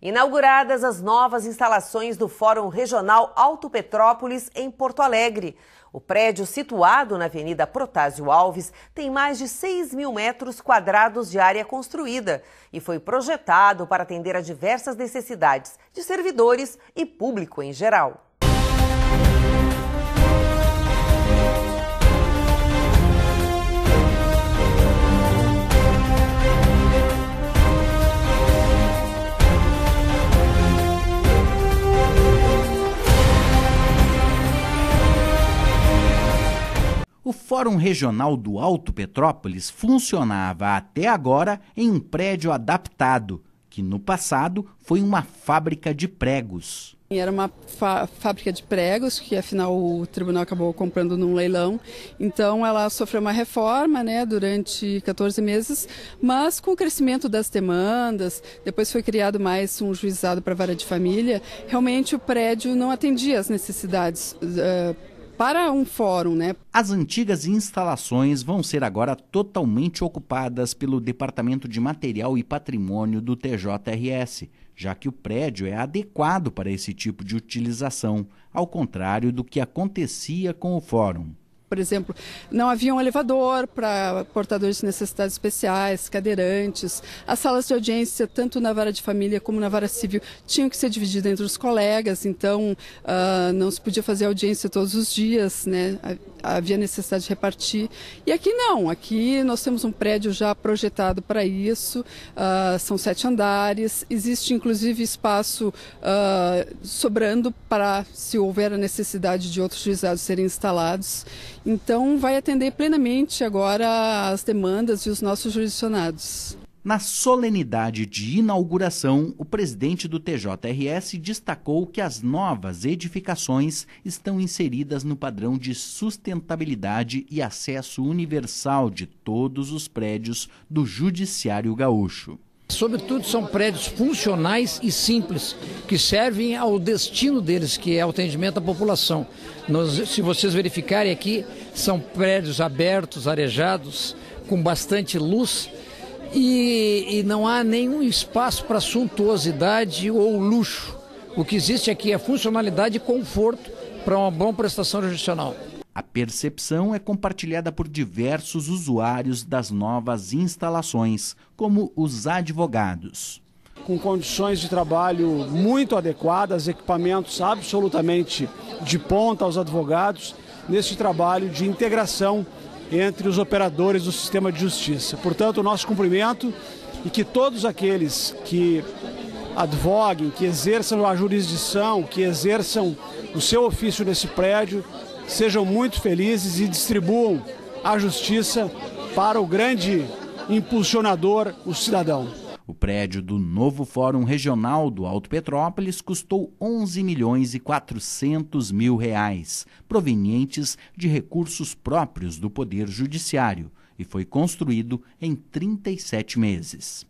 inauguradas as novas instalações do Fórum Regional Alto Petrópolis em Porto Alegre. O prédio, situado na Avenida Protásio Alves, tem mais de 6 mil metros quadrados de área construída e foi projetado para atender a diversas necessidades de servidores e público em geral. Fórum Regional do Alto Petrópolis funcionava até agora em um prédio adaptado, que no passado foi uma fábrica de pregos. Era uma fábrica de pregos, que afinal o tribunal acabou comprando num leilão. Então ela sofreu uma reforma né, durante 14 meses, mas com o crescimento das demandas, depois foi criado mais um juizado para vara de família, realmente o prédio não atendia às necessidades. Uh, para um fórum, né? As antigas instalações vão ser agora totalmente ocupadas pelo Departamento de Material e Patrimônio do TJRS, já que o prédio é adequado para esse tipo de utilização, ao contrário do que acontecia com o fórum. Por exemplo, não havia um elevador para portadores de necessidades especiais, cadeirantes. As salas de audiência, tanto na vara de família como na vara civil, tinham que ser divididas entre os colegas, então uh, não se podia fazer audiência todos os dias, né? havia necessidade de repartir. E aqui não, aqui nós temos um prédio já projetado para isso, uh, são sete andares, existe inclusive espaço uh, sobrando para, se houver a necessidade de outros juizados serem instalados. Então, vai atender plenamente agora as demandas e os nossos jurisdicionados. Na solenidade de inauguração, o presidente do TJRS destacou que as novas edificações estão inseridas no padrão de sustentabilidade e acesso universal de todos os prédios do Judiciário Gaúcho. Sobretudo são prédios funcionais e simples, que servem ao destino deles, que é o atendimento à população. Nos, se vocês verificarem aqui, são prédios abertos, arejados, com bastante luz e, e não há nenhum espaço para suntuosidade ou luxo. O que existe aqui é funcionalidade e conforto para uma boa prestação jurisdicional. A percepção é compartilhada por diversos usuários das novas instalações, como os advogados. Com condições de trabalho muito adequadas, equipamentos absolutamente de ponta aos advogados, nesse trabalho de integração entre os operadores do sistema de justiça. Portanto, o nosso cumprimento e que todos aqueles que advoguem, que exerçam a jurisdição, que exerçam o seu ofício nesse prédio, sejam muito felizes e distribuam a justiça para o grande impulsionador, o cidadão. O prédio do novo Fórum Regional do Alto Petrópolis custou 11 milhões e 400 mil reais, provenientes de recursos próprios do Poder Judiciário, e foi construído em 37 meses.